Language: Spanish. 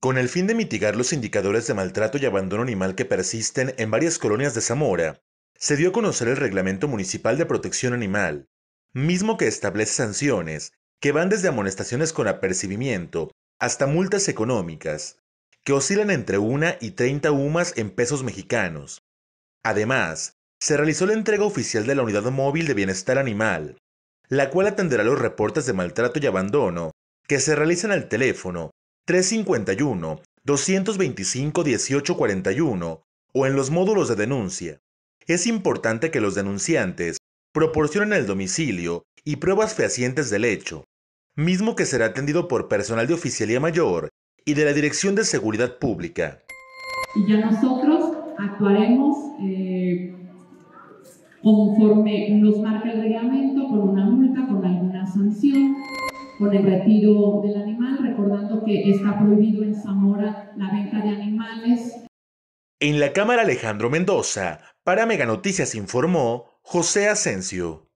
Con el fin de mitigar los indicadores de maltrato y abandono animal que persisten en varias colonias de Zamora, se dio a conocer el Reglamento Municipal de Protección Animal, mismo que establece sanciones que van desde amonestaciones con apercibimiento hasta multas económicas, que oscilan entre 1 y 30 UMAS en pesos mexicanos. Además, se realizó la entrega oficial de la Unidad Móvil de Bienestar Animal, la cual atenderá los reportes de maltrato y abandono que se realizan al teléfono 351 225 1841 o en los módulos de denuncia. Es importante que los denunciantes proporcionen el domicilio y pruebas fehacientes del hecho, mismo que será atendido por personal de Oficialía Mayor y de la Dirección de Seguridad Pública. Y ya nosotros actuaremos eh, conforme nos marca el reglamento, con una multa, con alguna sanción, con el retiro del animal recordando que está prohibido en Zamora la venta de animales. En la Cámara Alejandro Mendoza, para Meganoticias informó José Asensio.